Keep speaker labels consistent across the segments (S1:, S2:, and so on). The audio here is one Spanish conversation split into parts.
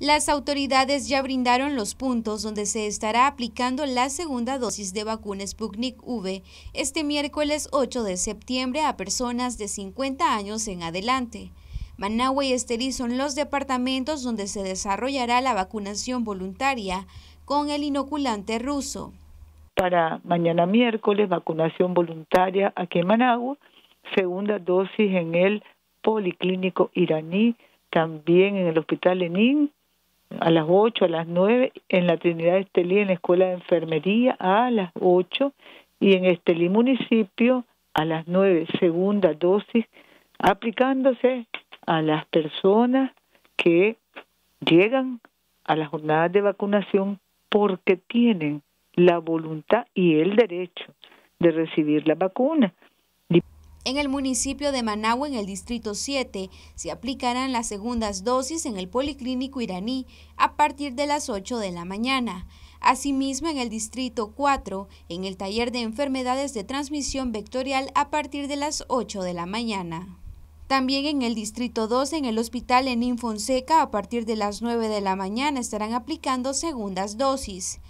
S1: Las autoridades ya brindaron los puntos donde se estará aplicando la segunda dosis de vacuna Sputnik V este miércoles 8 de septiembre a personas de 50 años en adelante. Managua y Estelí son los departamentos donde se desarrollará la vacunación voluntaria con el inoculante ruso.
S2: Para mañana miércoles, vacunación voluntaria aquí en Managua, segunda dosis en el Policlínico iraní, también en el Hospital Lenin a las 8, a las 9, en la Trinidad Estelí, en la Escuela de Enfermería, a las 8, y en Estelí Municipio, a las 9, segunda dosis, aplicándose a las personas que llegan a las jornadas de vacunación porque tienen la voluntad y el derecho de recibir la vacuna.
S1: En el municipio de Managua, en el distrito 7, se aplicarán las segundas dosis en el Policlínico iraní a partir de las 8 de la mañana. Asimismo, en el distrito 4, en el taller de enfermedades de transmisión vectorial a partir de las 8 de la mañana. También en el distrito 2, en el hospital en Fonseca, a partir de las 9 de la mañana estarán aplicando segundas dosis.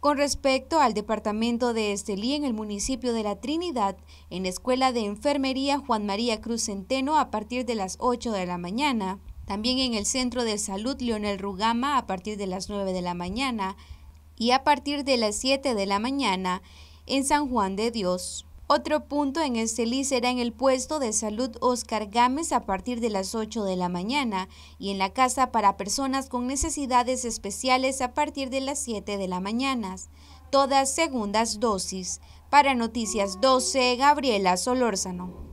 S1: Con respecto al departamento de Estelí en el municipio de La Trinidad, en la Escuela de Enfermería Juan María Cruz Centeno a partir de las 8 de la mañana, también en el Centro de Salud Leonel Rugama a partir de las 9 de la mañana y a partir de las 7 de la mañana en San Juan de Dios. Otro punto en este list será en el puesto de salud Oscar Gámez a partir de las 8 de la mañana y en la casa para personas con necesidades especiales a partir de las 7 de la mañana. Todas segundas dosis. Para Noticias 12, Gabriela Solórzano.